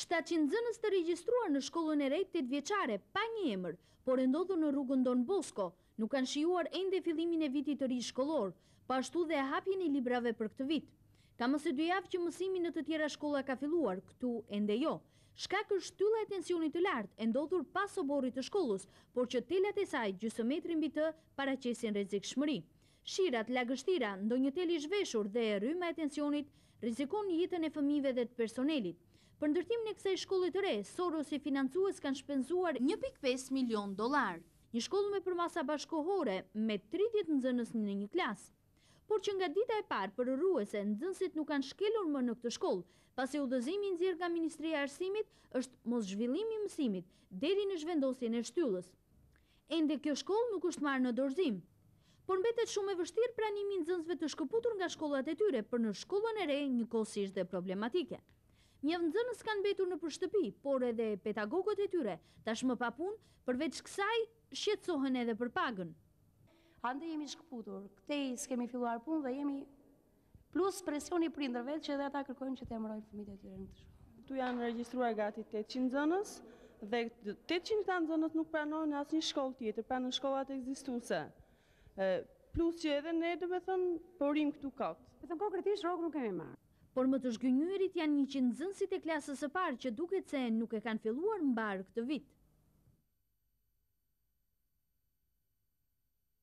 700 zënës të regjistruar në shkollën e rejtet vjeqare, pa një emër, por e ndodhur në rrugën Don Bosko, nuk kanë shijuar ende fillimin e vitit të ri shkollor, pashtu dhe hapjen i librave për këtë vit. Ka mëse dy javë që mësimin në të tjera shkolla ka filluar, këtu ende jo. Shka kështë tylla e tensionit të lartë, e ndodhur pas oborit të shkollus, por që telat e saj gjusëmetrin bitë para qesin rezik shmëri. Shirat, lagështira, ndonjë tel i zhveshur dhe e e tensionit rizikon një jetën e fëmive dhe të personelit. Për ndërtimin e kësaj shkollet të re, soro si financues kanë shpenzuar 1.5 milion dolar. Një shkollë me përmasa bashkohore me 30 nëzënës në një klasë. Por që nga dita e parë për rruese, nëzënësit nuk kanë shkelur më në këtë shkollë, pasi u dëzimi zirë nga Ministrija Arsimit është mos zhvillimi mësimit deri në zhvendosin e shtyllës. Ende kjo shkollë nuk është marë në dorëzim. Por mbetet shumë e vështirë pranimin nëzënësve të shkëputur nga shkollat e tyre për në shkollën e re një kosisht dhe problematike një vëndzënës kanë betur në përshëtëpi, por edhe petagogot e tyre, tashmë pa papun, përveç kësaj, shqetsohen edhe për pagën. Ande jemi shkëputur, këtej s'kemi filluar pun dhe jemi plus presjoni prindërve që edhe ata kërkojnë që të emrojnë fëmijët e tyre në të Tu janë registruar gati 800 nëzënës dhe 800 të nëzënët nuk pranojnë në asë një shkollë tjetër, pa në shkollat e gzistuse. Plus që edhe ne dhe me porim këtu kautë. Me thëmë konkretisht rogë nuk kemi marë por më të shgënyërit janë një qëndëzënsit e klasës e parë që duket se nuk e kanë filluar mbarë barë këtë vitë.